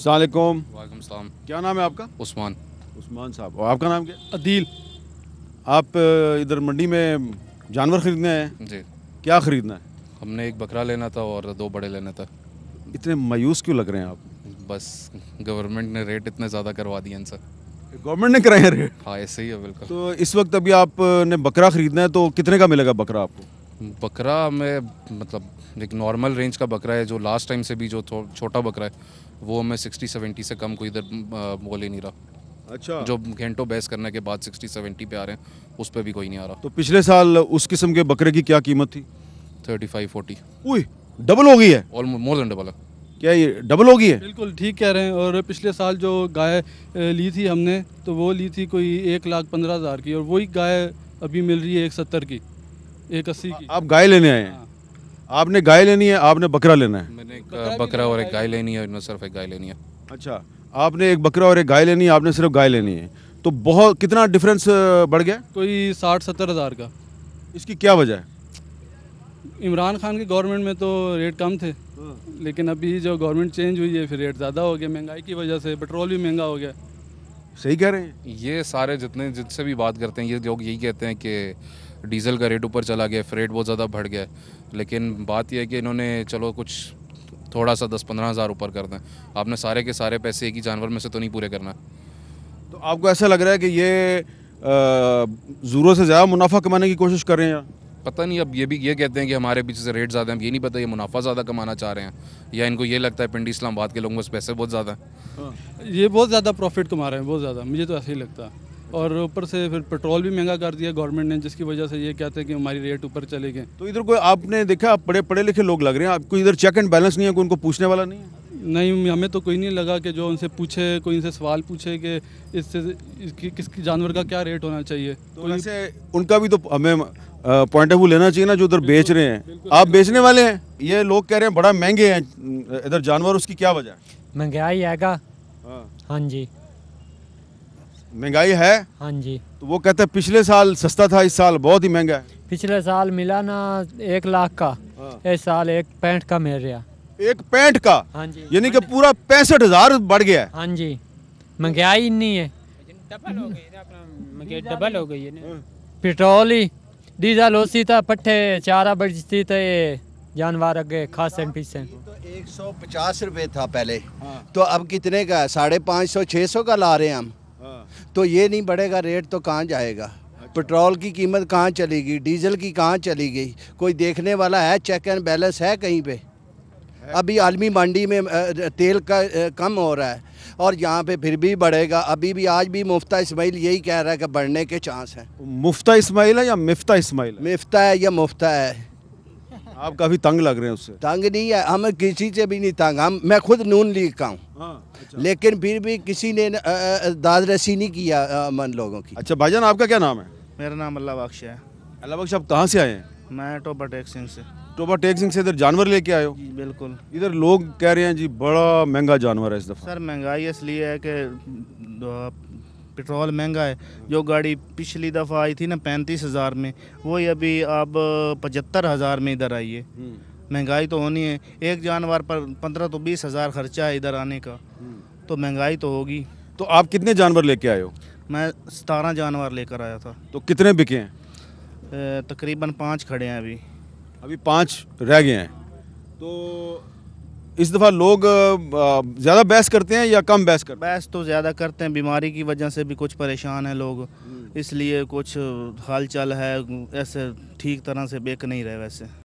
सलामकुम वालेकुम क्या नाम है आपका उस्मान उस्मान साहब और आपका नाम क्या अदील आप इधर मंडी में जानवर ख़रीदने हैं जी क्या ख़रीदना है हमने एक बकरा लेना था और दो बड़े लेना था इतने मायूस क्यों लग रहे हैं आप बस गवर्नमेंट ने रेट इतने ज़्यादा करवा दिए सर गवर्नमेंट ने कराए हैं रेट हाँ ऐसे ही है बिल्कुल तो इस वक्त अभी आपने बकरा ख़रीदना है तो कितने का मिलेगा बकरा आपको बकरा में मतलब एक नॉर्मल रेंज का बकरा है जो लास्ट टाइम से भी जो छोटा बकरा है वो हमें सिक्सटी सेवेंटी से कम कोई इधर बोल ही नहीं रहा अच्छा जो घंटों बहस करने के बाद सिक्सटी सेवेंटी पे आ रहे हैं उस पर भी कोई नहीं आ रहा तो पिछले साल उस किस्म के बकरे की क्या कीमत थी थर्टी फाइव फोर्टी डबल हो गई है ऑलमोस्ट मोर देन डबल है क्या ये डबल हो गई है बिल्कुल ठीक कह रहे हैं और पिछले साल जो गाय ली थी हमने तो वो ली थी कोई एक लाख पंद्रह हज़ार की और वही गाय अभी मिल रही है एक सत्तर की एक अस्सी की आप गाय लेने आए हैं हाँ। आपने गाय लेनी है आपने बकरा लेना है मैंने एक बकरा, बकरा और एक गाय लेनी है और सिर्फ एक गाय लेनी है अच्छा आपने एक बकरा और एक गाय लेनी है आपने सिर्फ गाय लेनी है तो बहुत कितना डिफरेंस बढ़ गया कोई साठ सत्तर हज़ार का इसकी क्या वजह है इमरान खान की गवर्नमेंट में तो रेट कम थे हाँ। लेकिन अभी जो गवर्नमेंट चेंज हुई है फिर रेट ज़्यादा हो गया महंगाई की वजह से पेट्रोल भी महंगा हो गया सही कह रहे हैं ये सारे जितने जिनसे भी बात करते हैं ये लोग यही कहते हैं कि डीजल का रेट ऊपर चला गया फ्रेट बहुत ज़्यादा बढ़ गया लेकिन बात यह है कि इन्होंने चलो कुछ थोड़ा सा दस पंद्रह हज़ार ऊपर कर दें आपने सारे के सारे पैसे एक ही जानवर में से तो नहीं पूरे करना तो आपको ऐसा लग रहा है कि ये ज़रूरत से ज़्यादा मुनाफा कमाने की कोशिश कर रहे हैं पता नहीं अब ये भी ये कहते हैं कि हमारे पीछे से रेट ज़्यादा है ये नहीं पता ये मुनाफा ज़्यादा कमाना चाह रहे हैं या इनको ये लगता है पिंडी इस्लामाबाद के लोगों के पैसे बहुत ज़्यादा हैं हाँ। ये बहुत ज़्यादा प्रॉफिट कमा रहे हैं बहुत ज़्यादा मुझे तो ऐसे ही लगता है और ऊपर से फिर पेट्रोल भी महंगा कर दिया गवर्नमेंट ने जिसकी वजह से ये कहते हैं कि हमारी रेट ऊपर चले गए तो इधर कोई आपने देखा आप पढ़े पढ़े लिखे लोग लग रहे हैं आपको इधर चेक एंड बैलेंस नहीं है कोई उनको पूछने वाला नहीं है नहीं हमें तो कोई नहीं लगा कि जो उनसे पूछे कोई इनसे सवाल पूछे कि इससे इसकी किस जानवर का क्या रेट होना चाहिए तो वैसे उनका भी तो हमें पॉइंट ऑफ व्यू लेना चाहिए ना जो उधर बेच रहे हैं आप बेचने वाले हैं ये लोग कह रहे हैं बड़ा महंगे हैं इधर जानवर उसकी क्या वजह महंगाई आएगा हाँ, हाँ जी महंगाई है हाँ जी तो वो कहते हैं पिछले साल सस्ता था इस साल बहुत ही महंगा है पिछले साल मिला ना एक लाख का हाँ। इस साल एक पैंठ का मिल रहा एक पैंठ का हाँ जी यानी कि हाँ पूरा पैंसठ हजार बढ़ गया है हाँ जी महंगाई इतनी है डबल हो गई है हाँ। पेट्रोल ही डीजल होती था पट्टे चारा बजती थे जानवर अगे खास एम पी तो एक सौ पचास रुपये था पहले हाँ। तो अब कितने का साढ़े पाँच सौ छः सौ का ला रहे हैं हम तो ये नहीं बढ़ेगा रेट तो कहाँ जाएगा अच्छा। पेट्रोल की कीमत कहाँ चली गई डीजल की कहाँ चली गई कोई देखने वाला है चेक एंड बैलेंस है कहीं पे अभी आलमी मंडी में तेल का कम हो रहा है और यहाँ पे फिर भी बढ़ेगा अभी भी आज भी मुफ्ता इस्माइल यही कह रहा है कि बढ़ने के चांस हैं मुफ्ता इस्माइल है या मिफ्ता इस्माइल मिफ्ता है या मुफ्ता है आप काफ़ी तंग लग रहे हैं उससे तंग नहीं है हम किसी से भी नहीं तंग हम मैं खुद नून लीग का हूँ हाँ, अच्छा। लेकिन फिर भी किसी ने दाद रसी नहीं किया मन लोगों की अच्छा भाईजान आपका क्या नाम है मेरा नाम अल्लाह बख्श है अल्लाह बख्श आप कहाँ से आए हैं मैं टोबा टेक सिंह से टोबा टेक सिंह से इधर जानवर लेके आयो बिल्कुल इधर लोग कह रहे हैं जी बड़ा महंगा जानवर है इस दफ़ा सर महंगाई इसलिए है की पेट्रोल महंगा है जो गाड़ी पिछली दफ़ा आई थी ना पैंतीस हज़ार में वही अभी अब पचहत्तर हज़ार में इधर आई है हम्म। महंगाई तो होनी है एक जानवर पर पंद्रह तो बीस हज़ार खर्चा है इधर आने का हम्म। तो महंगाई तो होगी तो आप कितने जानवर लेके आए हो मैं सतारह जानवर लेकर आया था तो कितने बिके हैं तकरीबन पाँच खड़े हैं अभी अभी पाँच रह गए हैं तो इस दफ़ा लोग ज़्यादा बहस करते हैं या कम बहस कर बहस तो ज़्यादा करते हैं बीमारी की वजह से भी कुछ परेशान हैं लोग हम्म। इसलिए कुछ हालचाल है ऐसे ठीक तरह से बेक नहीं रहे वैसे